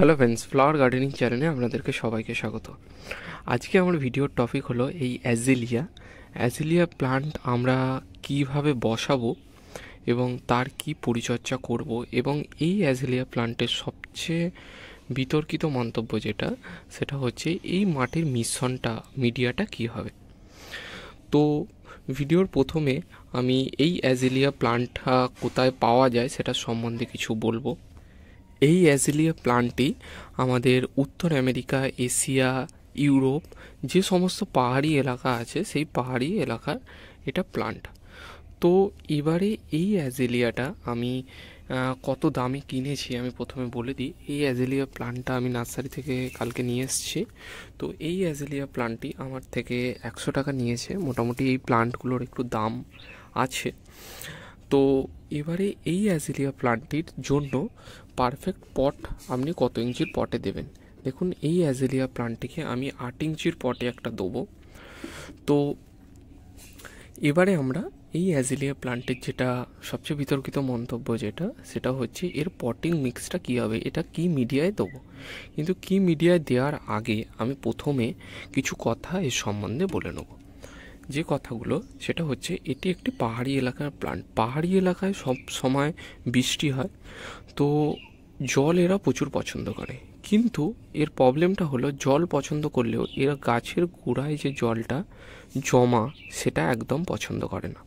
hello friends flower gardening চ্যানেলে আপনাদেরকে সবাইকে স্বাগত আজকে আমার ভিডিওর টপিক হলো এই অ্যাজিলিয়া অ্যাজিলিয়া প্লান্ট আমরা কিভাবে বসাবো এবং তার কি পরিচর্যা করব এবং এই অ্যাজিলিয়া প্লান্টের সবচেয়ে বিতর্কিত মন্তব্য যেটা সেটা হচ্ছে এই মাটির মিশ্রণটা মিডিয়াটা কি হবে তো ভিডিওর প্রথমে আমি এই অ্যাজিলিয়া প্লান্টটা কোথায় পাওয়া যায় সেটা সম্বন্ধে কিছু বলবো এই অ্যাজিলিয়া প্লান্টটি আমাদের উত্তর আমেরিকা এশিয়া ইউরোপ যে সমস্ত পাহাড়ি এলাকা আছে সেই পাহাড়ি এলাকার এটা প্লান্ট তো এবারে এই অ্যাজেলিয়াটা আমি কত দামে কিনেছি আমি প্রথমে বলে দিই এই অ্যাজেলিয়া প্লান্টটা আমি নার্সারি থেকে কালকে নিয়ে এসেছি তো এই অ্যাজেলিয়া প্লান্টটি আমার থেকে একশো টাকা নিয়েছে মোটামুটি এই প্লান্টগুলোর একটু দাম আছে তো এবারে এই অ্যাজেলিয়া প্লান্টটির জন্য পারফেক্ট পট আপনি কত ইঞ্চির পটে দেবেন দেখুন এই অ্যাজেলিয়া প্লান্টটিকে আমি আট ইঞ্চির পটে একটা দেবো তো এবারে আমরা এই অ্যাজেলিয়া প্লান্টের যেটা সবচেয়ে বিতর্কিত মন্তব্য যেটা সেটা হচ্ছে এর পটিং মিক্সটা কী হবে এটা কি মিডিয়ায় দেবো কিন্তু কি মিডিয়ায় দেওয়ার আগে আমি প্রথমে কিছু কথা এর সম্বন্ধে বলে নেব যে কথাগুলো সেটা হচ্ছে এটি একটি পাহাড়ি এলাকার প্লান্ট পাহাড়ি এলাকায় সব সময় বৃষ্টি হয় তো জল এরা প্রচুর পছন্দ করে কিন্তু এর প্রবলেমটা হলো জল পছন্দ করলেও এরা গাছের গোড়ায় যে জলটা জমা সেটা একদম পছন্দ করে না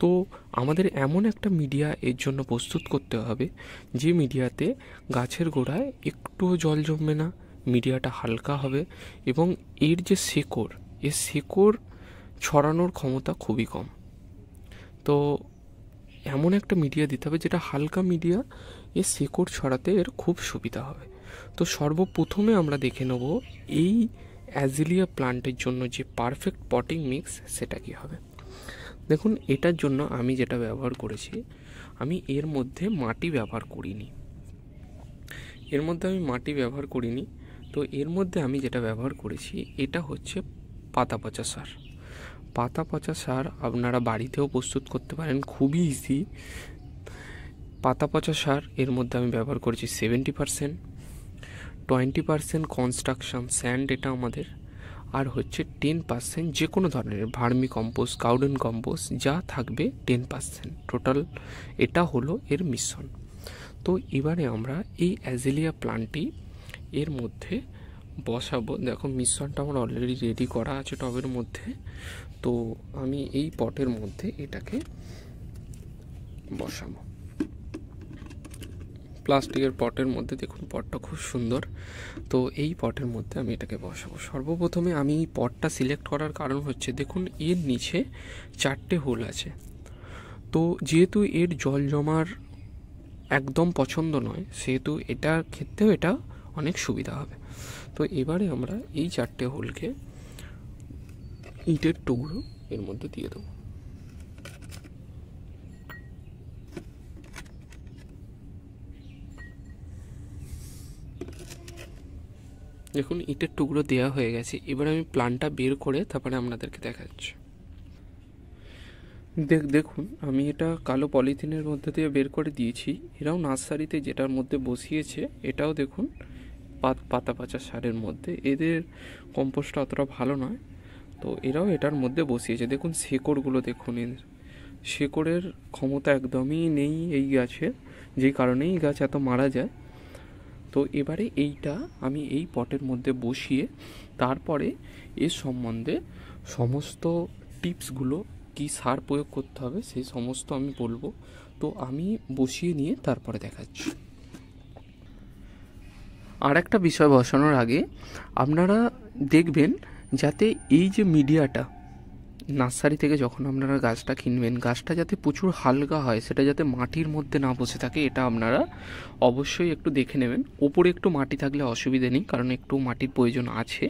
তো আমাদের এমন একটা মিডিয়া এর জন্য প্রস্তুত করতে হবে যে মিডিয়াতে গাছের গোড়ায় একটুও জল জমবে না মিডিয়াটা হালকা হবে এবং এর যে শেকড় এর শেকড় ছড়ানোর ক্ষমতা খুবই কম তো এমন একটা মিডিয়া দিতে হবে যেটা হালকা মিডিয়া এ শেকড় ছড়াতে এর খুব সুবিধা হবে তো সর্বপ্রথমে আমরা দেখে নেব এই অ্যাজিলিয়া প্লান্টের জন্য যে পারফেক্ট পটিং মিক্স সেটা কী হবে দেখুন এটার জন্য আমি যেটা ব্যবহার করেছি আমি এর মধ্যে মাটি ব্যবহার করিনি এর মধ্যে আমি মাটি ব্যবহার করিনি তো এর মধ্যে আমি যেটা ব্যবহার করেছি এটা হচ্ছে পাতা পচা সার পাতা পচা সার আপনারা বাড়িতেও প্রস্তুত করতে পারেন খুবই ইজি পাতা পচা সার এর মধ্যে আমি ব্যবহার করেছি seventy percent twenty percent construction sand এটা আমাদের আর হচ্ছে টেন পার্সেন্ট যে কোনো ধরনের ভার্মি কম্পোস্ট কাউডেন কম্পোস্ট যা থাকবে টেন পার্সেন্ট টোটাল এটা হলো এর মিশ্রণ তো এবারে আমরা এই অ্যাজেলিয়া প্লান্টটি এর মধ্যে বসাবো দেখো মিশ্রণটা আমার অলরেডি রেডি করা আছে টবের মধ্যে তো আমি এই পটের মধ্যে এটাকে বসাবো প্লাস্টিকের পটের মধ্যে দেখুন পটটা খুব সুন্দর তো এই পটের মধ্যে আমি এটাকে বসাবো সর্বপ্রথমে আমি এই পটটা সিলেক্ট করার কারণ হচ্ছে দেখুন এর নিচে চারটে হোল আছে তো যেহেতু এর জল জমার একদম পছন্দ নয় সেহেতু এটার ক্ষেত্রেও এটা অনেক সুবিধা হবে তো এবারে আমরা এই চারটে হোলকে ইটের টুকরো এর মধ্যে দিয়ে দেবো দেখুন ইটের টুকরো দেওয়া হয়ে গেছে এবার আমি প্ল্যানটা বের করে তারপরে আপনাদেরকে দেখাচ্ছি দেখ দেখুন আমি এটা কালো পলিথিনের মধ্যে দিয়ে বের করে দিয়েছি এরাও নার্সারিতে যেটার মধ্যে বসিয়েছে এটাও দেখুন পাতা পাচা সারের মধ্যে এদের কম্পোস্টটা অতটা ভালো নয় তো এরাও এটার মধ্যে বসিয়েছে দেখুন শেকড়গুলো দেখুন শেকড়ের ক্ষমতা একদমই নেই এই গাছের যেই কারণে এই গাছ এত মারা যায় তো এবারে এইটা আমি এই পটের মধ্যে বসিয়ে তারপরে এর সম্বন্ধে সমস্ত টিপসগুলো কি সার প্রয়োগ করতে হবে সেই সমস্ত আমি বলবো তো আমি বসিয়ে নিয়ে তারপরে দেখাচ্ছি আর একটা বিষয় বসানোর আগে আপনারা দেখবেন যাতে এই যে মিডিয়াটা নার্সারি থেকে যখন আপনারা গাছটা কিনবেন গাছটা যাতে প্রচুর হালকা হয় সেটা যাতে মাটির মধ্যে না বসে থাকে এটা আপনারা অবশ্যই একটু দেখে নেবেন ওপরে একটু মাটি থাকলে অসুবিধে নেই কারণ একটু মাটির প্রয়োজন আছে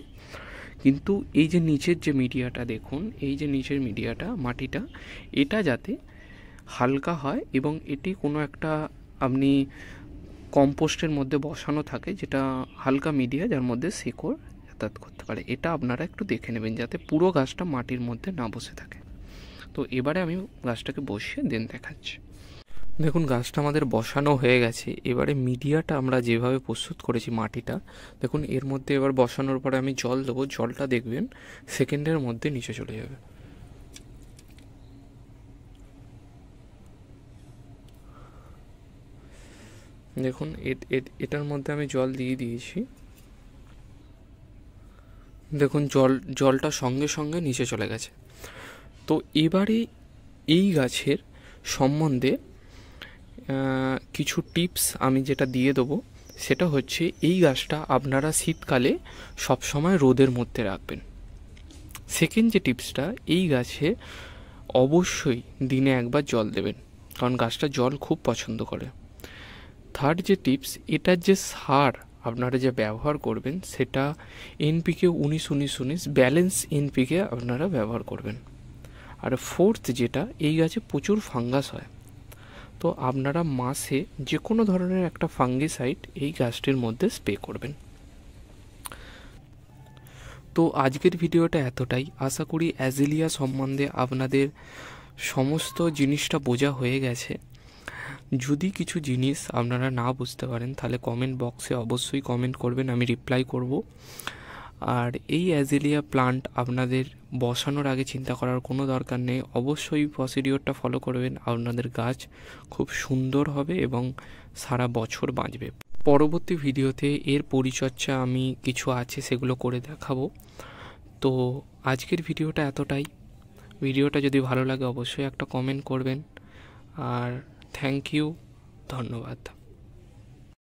কিন্তু এই যে নিচের যে মিডিয়াটা দেখুন এই যে নিচের মিডিয়াটা মাটিটা এটা যাতে হালকা হয় এবং এটি কোনো একটা আপনি কম্পোস্টের মধ্যে বসানো থাকে যেটা হালকা মিডিয়া যার মধ্যে শেকড় যাতায়াত করতে পারে এটা আপনারা একটু দেখে নেবেন যাতে পুরো গাছটা মাটির মধ্যে না বসে থাকে তো এবারে আমি গাছটাকে বসিয়ে দেন দেখাচ্ছি দেখুন গাছটা আমাদের বসানো হয়ে গেছে এবারে মিডিয়াটা আমরা যেভাবে প্রস্তুত করেছি মাটিটা দেখুন এর মধ্যে এবার বসানোর পরে আমি জল দেবো জলটা দেখবেন সেকেন্ডের মধ্যে নিচে চলে যাবে দেখুন এটার মধ্যে আমি জল দিয়ে দিয়েছি দেখুন জল জলটা সঙ্গে সঙ্গে নিচে চলে গেছে তো এবারে এই গাছের সম্বন্ধে কিছু টিপস আমি যেটা দিয়ে দেবো সেটা হচ্ছে এই গাছটা আপনারা শীতকালে সবসময় রোদের মধ্যে রাখবেন সেকেন্ড যে টিপসটা এই গাছে অবশ্যই দিনে একবার জল দেবেন কারণ গাছটা জল খুব পছন্দ করে থার্ড যে টিপস এটার যে সার আপনারা যে ব্যবহার করবেন সেটা এনপিকে উনিশ উনিশ উনিশ ব্যালেন্স এনপিকে আপনারা ব্যবহার করবেন আর ফোর্থ যেটা এই গাছে প্রচুর ফাঙ্গাস হয় তো আপনারা মাসে যে কোনো ধরনের একটা ফাঙ্গিসাইড এই গাছটির মধ্যে স্প্রে করবেন তো আজকের ভিডিওটা এতটাই আশা করি অ্যাজিলিয়া সম্বন্ধে আপনাদের সমস্ত জিনিসটা বোঝা হয়ে গেছে যদি কিছু জিনিস আপনারা না বুঝতে পারেন তাহলে কমেন্ট বক্সে অবশ্যই কমেন্ট করবেন আমি রিপ্লাই করব আর এই অ্যাজেলিয়া প্লান্ট আপনাদের বসানোর আগে চিন্তা করার কোনো দরকার নেই অবশ্যই প্রসিডিওরটা ফলো করবেন আপনাদের গাছ খুব সুন্দর হবে এবং সারা বছর বাঁচবে পরবর্তী ভিডিওতে এর পরিচর্যা আমি কিছু আছে সেগুলো করে দেখাবো তো আজকের ভিডিওটা এতটাই ভিডিওটা যদি ভালো লাগে অবশ্যই একটা কমেন্ট করবেন আর थैंक यू धन्यवाद